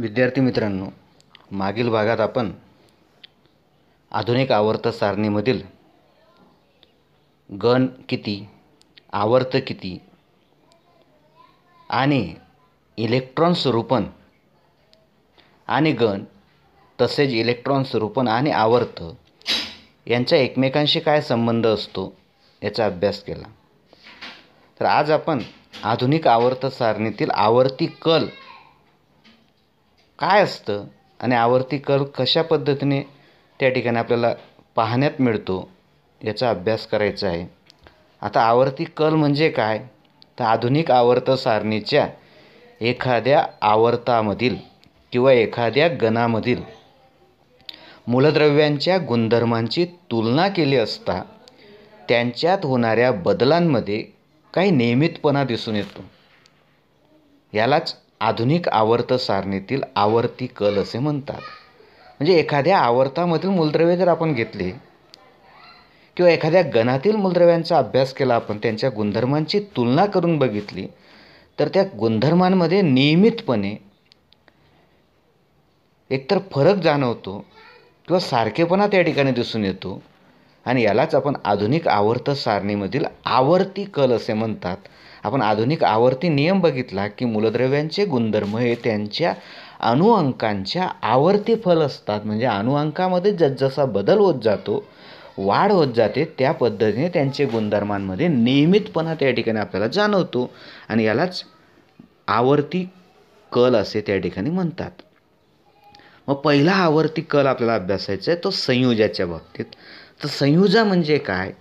विद्यार्थी मित्रांनो मागील भागात आपण आधुनिक आवर्त सारणीमधील गण किती आवर्त किती आणि इलेक्ट्रॉन स्वरूपण आणि गण तसेच इलेक्ट्रॉन स्वरूपण आणि आवर्त यांचा एकमेकांशी काय संबंध असतो याचा अभ्यास केला तर आज आपण आधुनिक आवर्त सारणीतील आवर्ती कल काय असतं आणि आवर्ती कल कशा पद्धतीने त्या ठिकाणी आपल्याला पाहण्यात मिळतो याचा अभ्यास करायचा आहे आता आवर्ती कल म्हणजे काय तर आधुनिक आवर्त सारणीच्या एखाद्या आवर्तामधील किंवा एखाद्या गणामधील मूलद्रव्यांच्या गुणधर्मांची तुलना केली असता त्यांच्यात होणाऱ्या बदलांमध्ये काही नियमितपणा दिसून येतो यालाच आधुनिक आवर्त सारणीतील आवर्ती कल असे म्हणतात म्हणजे एखाद्या आवर्तामधील मूलद्रव्य जर आपण घेतले किंवा एखाद्या गणातील मूलद्रव्यांचा अभ्यास केला आपण त्यांच्या गुणधर्मांची तुलना करून बघितली तर त्या गुणधर्मांमध्ये नियमितपणे एकतर फरक जाणवतो किंवा सारखेपणा त्या ठिकाणी दिसून येतो आणि यालाच आपण आधुनिक आवर्त सारणीमधील आवर्ती कल असे म्हणतात आपण आधुनिक आवर्ती नियम बघितला की मूलद्रव्यांचे गुणधर्म हे त्यांच्या अणुअंकांच्या आवर्ती फल असतात म्हणजे अणुअंकामध्ये जसजसा बदल होत जातो वाढ होत जाते त्या पद्धतीने त्यांचे गुणधर्मांमध्ये नियमितपणा त्या ठिकाणी आपल्याला जाणवतो आणि यालाच आवर्ती कल असे त्या ठिकाणी म्हणतात मग पहिला आवर्ती कल आपल्याला अभ्यासायचा आहे तो संयुजाच्या बाबतीत तर संयुजा म्हणजे काय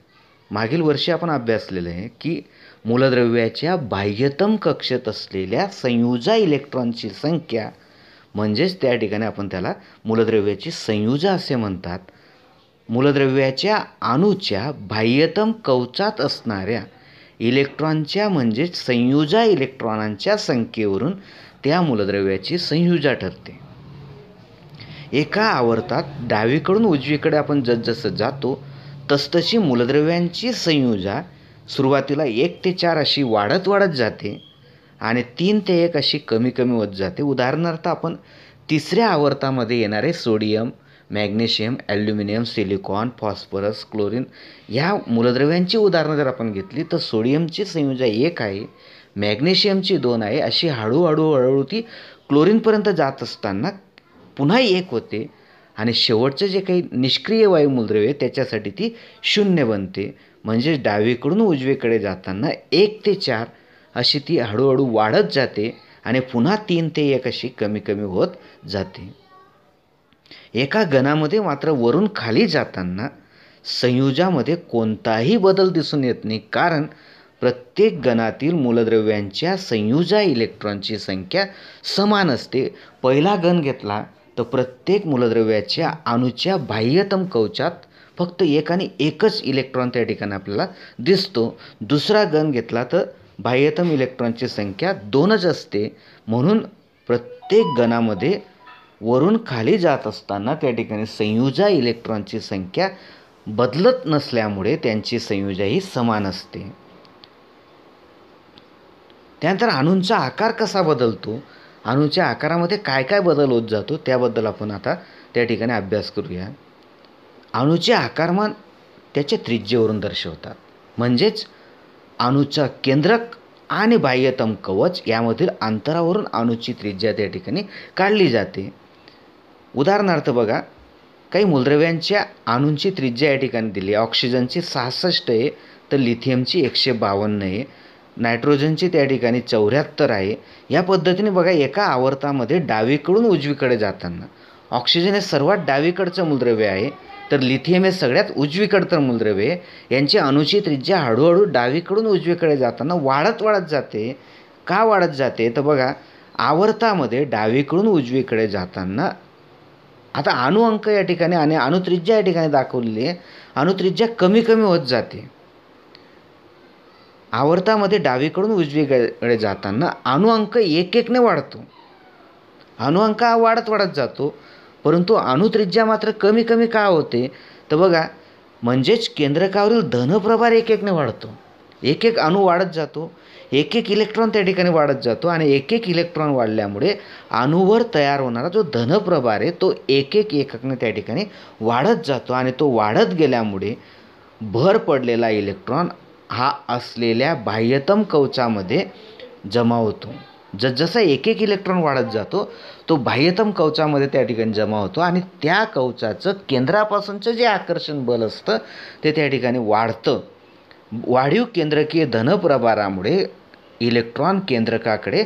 मागील वर्षी आपण अभ्यासलेलं आहे की मूलद्रव्याच्या बाह्यतम कक्षेत असलेल्या संयुजा इलेक्ट्रॉनची संख्या म्हणजेच त्या ठिकाणी आपण त्याला मूलद्रव्याची संयुजा असे म्हणतात मूलद्रव्याच्या अणूच्या बाह्यतम कवचात असणाऱ्या इलेक्ट्रॉनच्या म्हणजेच संयुजा इलेक्ट्रॉनांच्या संख्येवरून त्या मूलद्रव्याची संयुजा ठरते एका आवर्तात डावीकडून उजवीकडे आपण जसजसं जातो तसतशी मूलद्रव्यांची संयुजा सुरुवातीला एक ते चार अशी वाढत वाढत जाते आणि तीन ते एक अशी कमी कमी होत जाते उदाहरणार्थ आपण तिसऱ्या आवर्तामध्ये येणारे sodium magnesium aluminium silicon phosphorus chlorine ह्या मूलद्रव्यांची उदाहरणं जर आपण घेतली तर सोडियमची संयोजा एक आहे मॅग्नेशियमची दोन आहे अशी हळूहळू हळूहळू ती क्लोरीनपर्यंत जात असताना पुन्हा एक होते आणि शेवटचं जे काही निष्क्रिय आहे त्याच्यासाठी ती शून्य बनते म्हणजे डावीकडून उजवेकडे जाताना एक ते चार अशी ती हळूहळू वाढत जाते आणि पुन्हा तीन ते एक अशी कमी कमी होत जाते एका गणामध्ये मात्र वरून खाली जाताना संयुजामध्ये कोणताही बदल दिसून येत नाही कारण प्रत्येक गणातील मूलद्रव्यांच्या संयुजा इलेक्ट्रॉनची संख्या समान असते पहिला गण घेतला तर प्रत्येक मूलद्रव्याच्या अणूच्या बाह्यतम कवचात फक्त एक आणि एकच इलेक्ट्रॉन त्या ठिकाणी आपल्याला दिसतो दुसरा गण घेतला तर बाह्यतम इलेक्ट्रॉनची संख्या दोनच असते म्हणून प्रत्येक गणामध्ये वरून खाली जात असताना त्या ठिकाणी संयुजा इलेक्ट्रॉनची संख्या बदलत नसल्यामुळे त्यांची संयुजा ही समान असते त्यानंतर अणूंचा आकार कसा बदलतो अणूच्या आकारामध्ये काय काय बदल होत जातो त्याबद्दल आपण आता त्या ठिकाणी अभ्यास करूया अणूचे आकारमान त्याच्या त्रिज्येवरून दर्शवतात म्हणजेच अणूचा केंद्रक आणि बाह्यतम कवच यामधील अंतरावरून अणूची त्रिज्या त्या ठिकाणी काढली जाते उदाहरणार्थ बघा काही मूलद्रव्यांच्या अणूंची त्रिज्या या ठिकाणी दिली ऑक्सिजनची सहासष्ट आहे तर लिथियमची एकशे बावन्न आहे नायट्रोजनची त्या ठिकाणी चौऱ्याहत्तर आहे या पद्धतीने बघा एका आवर्तामध्ये डावीकडून उजवीकडे जाताना ऑक्सिजन हे सर्वात डावीकडचं मूलद्रव्य आहे तर लिथियम हे सगळ्यात उजवीकडचं मूलद्रव्य आहे यांची अनुचित त्रिज्या हळूहळू डावीकडून उजवीकडे जाताना वाढत वाढत जाते का वाढत जाते तर बघा आवर्तामध्ये डावीकडून उजवीकडे जाताना आता अणुअंक या ठिकाणी आणि अणुत्रिज्या या ठिकाणी दाखवलेली आहे अणुत्रिज्या कमी कमी होत जाते आवर्तामध्ये डावीकडून उजवीकडे जाताना अणुअंक एक एकने वाढतो अणुअंक हा वाढत वाढत जातो परंतु अणुत्रिज्या मात्र कमी कमी का होते तर बघा म्हणजेच केंद्रकावरील धनप्रभार एक एकने वाढतो एक एक अणू वाढत जातो एक एक इलेक्ट्रॉन त्या ठिकाणी वाढत जातो आणि एक एक इलेक्ट्रॉन वाढल्यामुळे अणूवर तयार होणारा जो धनप्रभार आहे तो एक एक एककने त्या ठिकाणी वाढत जातो आणि तो वाढत गेल्यामुळे भर पडलेला इलेक्ट्रॉन हा असलेल्या बाह्यतम कवचामध्ये जमा होतो ज जसा एक एक इलेक्ट्रॉन वाढत जातो तो बाह्यतम कवचामध्ये त्या ठिकाणी जमा होतो आणि त्या कवचाचं केंद्रापासूनचं जे आकर्षण बल असतं ते त्या ठिकाणी वाढतं वाढीव केंद्रकीय धनप्रभारामुळे इलेक्ट्रॉन केंद्रकाकडे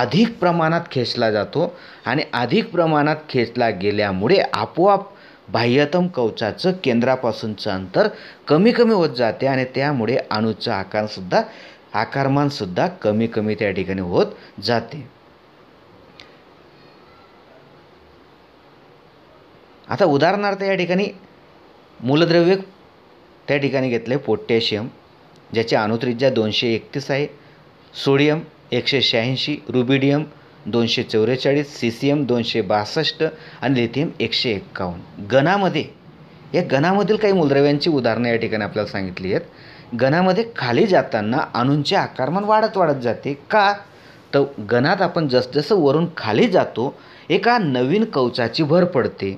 अधिक प्रमाणात खेचला जातो आणि अधिक प्रमाणात खेचला गेल्यामुळे आपोआप बाह्यतम कवचाचं केंद्रापासूनचं अंतर कमी कमी होत जाते आणि त्यामुळे अणूचं आकारसुद्धा आकारमानसुद्धा कमी कमी त्या ठिकाणी होत जाते आता उदाहरणार्थ या ठिकाणी मूलद्रव्य त्या ठिकाणी घेतले पोटॅशियम ज्याची अणुत्रिज्या दोनशे एकतीस आहे सोडियम एकशे शहाऐंशी रुबिडियम दोनशे चौवेचाळीस सी सी एम दोनशे बासष्ट आणि लिथियम एकशे एक्कावन्न गणामध्ये या गणामधील काही मूलद्रव्यांची उदाहरणं या ठिकाणी आपल्याला सांगितली आहेत गणामध्ये खाली जाताना अणूंचे आकारमान वाढत वाढत जाते का तर गणात आपण जसजसं वरून खाली जातो एका नवीन कवचाची भर पडते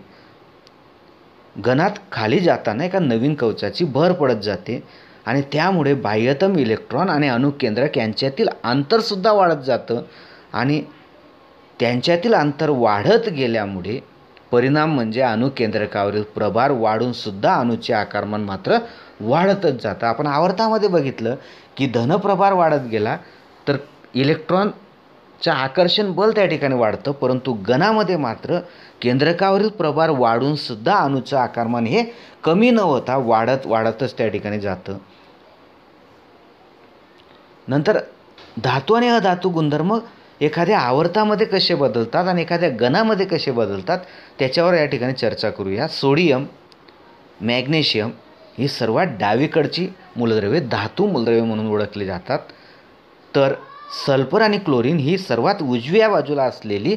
गणात खाली जाताना एका नवीन कवचाची भर पडत जाते आणि त्यामुळे बाह्यतम इलेक्ट्रॉन आणि अणुकेंद्रक यांच्यातील अंतरसुद्धा वाढत जातं आणि त्यांच्यातील अंतर वाढत गेल्यामुळे परिणाम म्हणजे अणुकेंद्रकावरील प्रभार वाढूनसुद्धा अणुचे आकारमान मात्र वाढतच जातं आपण आवर्तामध्ये बघितलं की धनप्रभार वाढत गेला तर इलेक्ट्रॉनचं आकर्षण बल त्या ठिकाणी वाढतं परंतु गणामध्ये मात्र केंद्रकावरील प्रभार वाढूनसुद्धा अणुचं आकारमान हे कमी न होता वाढत वाढतच त्या ठिकाणी जातं नंतर धातू आणि अधातू गुणधर्म एखाद्या आवर्तामध्ये कसे बदलतात आणि एखाद्या गणामध्ये कसे बदलतात त्याच्यावर या ठिकाणी चर्चा करूया सोडियम मॅग्नेशियम ही सर्वात डावीकडची मूलद्रव्ये धातू मूलद्रव्ये म्हणून ओळखली जातात तर सल्फर आणि क्लोरीन ही सर्वात उजव्या बाजूला असलेली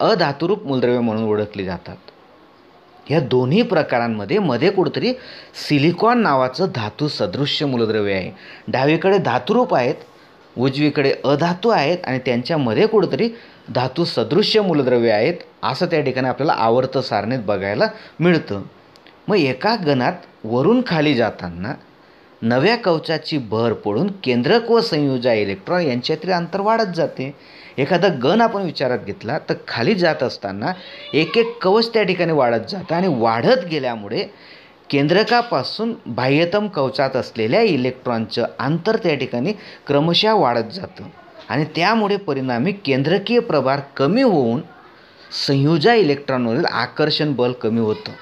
अधातुरूप मूलद्रव्ये म्हणून ओळखली जातात या दोन्ही प्रकारांमध्ये मध्ये कुठंतरी सिलिकॉन नावाचं धातू सदृश्य मूलद्रव्य आहे डावीकडे धातुरूप आहेत उजवीकडे अधातू आहेत आणि त्यांच्यामध्ये कुठंतरी धातू सदृश्य मूलद्रव्य आहेत असं त्या ठिकाणी आपल्याला आवर्त सारणीत बघायला मिळतं मग एका गणात वरून खाली जाताना नव्या कवचाची भर पडून केंद्रक व संयोजा इलेक्ट्रॉन यांच्यातील अंतर वाढत जाते एखादा गण आपण विचारात घेतला तर खाली जात असताना एक एक कवच त्या ठिकाणी वाढत जातं आणि वाढत गेल्यामुळे केंद्रकापासून बाह्यतम कवचात असलेल्या इलेक्ट्रॉनचं अंतर त्या ठिकाणी क्रमशः वाढत जातं आणि त्यामुळे परिणामी केंद्रकीय प्रभार कमी होऊन संयुजा इलेक्ट्रॉनवरील आकर्षण बल कमी होतं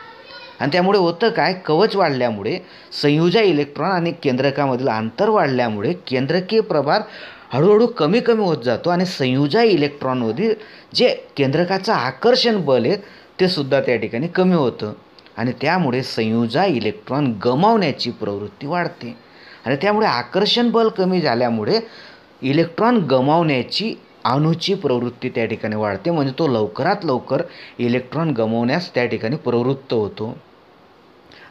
आणि त्यामुळे होतं काय कवच वाढल्यामुळे संयुजा इलेक्ट्रॉन आणि केंद्रकामधील अंतर वाढल्यामुळे केंद्रकीय प्रभार हळूहळू कमी कमी होत जातो आणि संयुजा इलेक्ट्रॉनमधील जे केंद्रकाचं आकर्षण बल आहे ते सुद्धा त्या ठिकाणी कमी होतं आणि त्यामुळे संयुजा इलेक्ट्रॉन गमावण्याची प्रवृत्ती वाढते आणि त्यामुळे आकर्षण बल कमी झाल्यामुळे इलेक्ट्रॉन गमावण्याची अणूची प्रवृत्ती त्या ठिकाणी वाढते म्हणजे तो लवकरात लवकर इलेक्ट्रॉन गमावण्यास त्या ठिकाणी प्रवृत्त होतो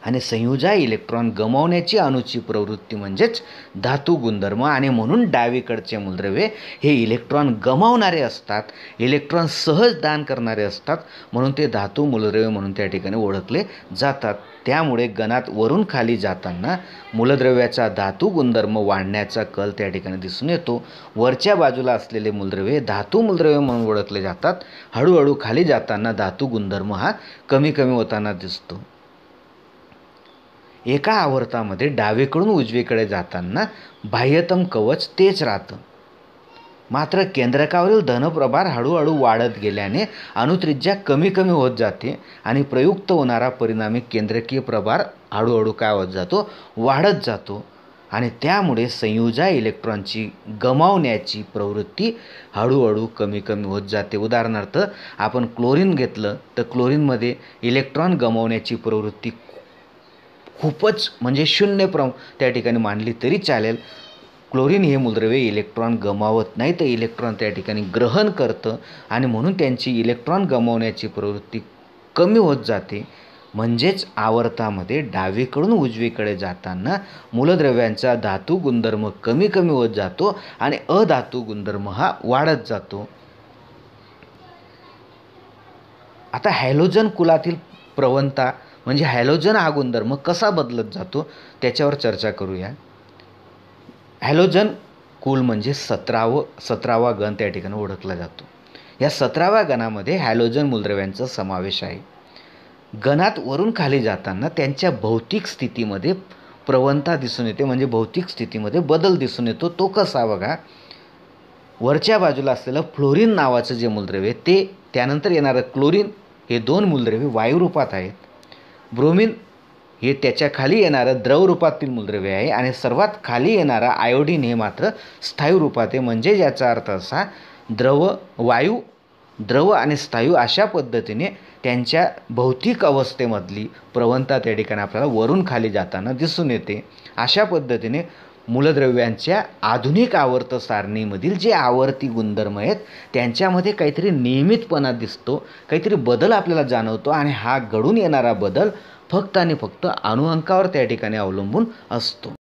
आणि संयुजा इलेक्ट्रॉन गमावण्याची अनुची प्रवृत्ती म्हणजेच धातू गुणधर्म आणि म्हणून डावीकडचे मूलद्रव्ये हे इलेक्ट्रॉन गमावणारे असतात इलेक्ट्रॉन सहज दान करणारे असतात म्हणून ते धातू मूलद्रव्य म्हणून त्या ठिकाणी ओळखले जातात त्यामुळे गणात वरून खाली जाताना मूलद्रव्याचा धातू गुणधर्म वाढण्याचा कल त्या ठिकाणी दिसून येतो वरच्या बाजूला असलेले मूलद्रव्ये धातू मूलद्रव्य म्हणून ओळखले जातात हळूहळू खाली जाताना धातू गुणधर्म हा कमी कमी होताना दिसतो एका आवर्तामध्ये डावीकडून उजवीकडे जाताना बाह्यतम कवच तेच राहतं मात्र केंद्रकावरील धनप्रभार हळूहळू वाढत गेल्याने अणुत्रिज्या कमी कमी होत जाते आणि प्रयुक्त होणारा परिणामी केंद्रकीय प्रभार हळूहळू काय होत जातो वाढत जातो आणि त्यामुळे संयुजा इलेक्ट्रॉनची गमावण्याची प्रवृत्ती हळूहळू कमी कमी होत जाते उदाहरणार्थ आपण क्लोरीन घेतलं तर क्लोरीनमध्ये इलेक्ट्रॉन गमावण्याची प्रवृत्ती खूपच म्हणजे शून्य प्र त्या ठिकाणी मांडली तरी चालेल क्लोरीन हे मूलद्रव्य इलेक्ट्रॉन गमावत नाही तर इलेक्ट्रॉन त्या ठिकाणी ग्रहण करतं आणि म्हणून त्यांची इलेक्ट्रॉन गमावण्याची प्रवृत्ती कमी होत जाते म्हणजेच आवर्तामध्ये डावीकडून उजवीकडे जाताना मूलद्रव्यांचा धातू गुणधर्म कमी कमी होत जातो आणि अधातू गुणधर्म हा वाढत जातो आता हॅलोजन कुलातील प्रवणता म्हणजे हॅलोजन हा गुणधर्म कसा बदलत जातो त्याच्यावर चर्चा करूया हॅलोजन कुल म्हणजे सतरावं सतरावा गण त्या ठिकाणी ओळखला जातो या सतराव्या गणामध्ये हॅलोजन मूलद्रव्यांचा समावेश आहे गणात वरून खाली जाताना त्यांच्या भौतिक स्थितीमध्ये प्रवणता दिसून येते म्हणजे भौतिक स्थितीमध्ये बदल दिसून येतो तो कसा बघा वरच्या बाजूला असलेलं फ्लोरीन नावाचं जे मूलद्रव्य ते त्यानंतर येणारं क्लोरीन हे दोन मूलद्रव्ये वायुरूपात आहेत ब्रोमिन हे त्याच्या खाली येणारं द्रवरूपातील मूलद्रव्य आहे आणि सर्वात खाली येणारा आयोडीन हे मात्र स्थायू रूपात आहे म्हणजे याचा अर्थ असा द्रव वायू द्रव आणि स्थायू अशा पद्धतीने त्यांच्या भौतिक अवस्थेमधली प्रवणता त्या ठिकाणी आपल्याला वरून खाली जाताना दिसून येते अशा पद्धतीने मूलद्रव्यांच्या आधुनिक आवर्त सारणीमधील जे आवर्ती गुणधर्म आहेत त्यांच्यामध्ये काहीतरी नियमितपणा दिसतो काहीतरी बदल आपल्याला जाणवतो आणि हा घडून येणारा बदल फक्त आणि फक्त अणुअंकावर त्या ठिकाणी अवलंबून असतो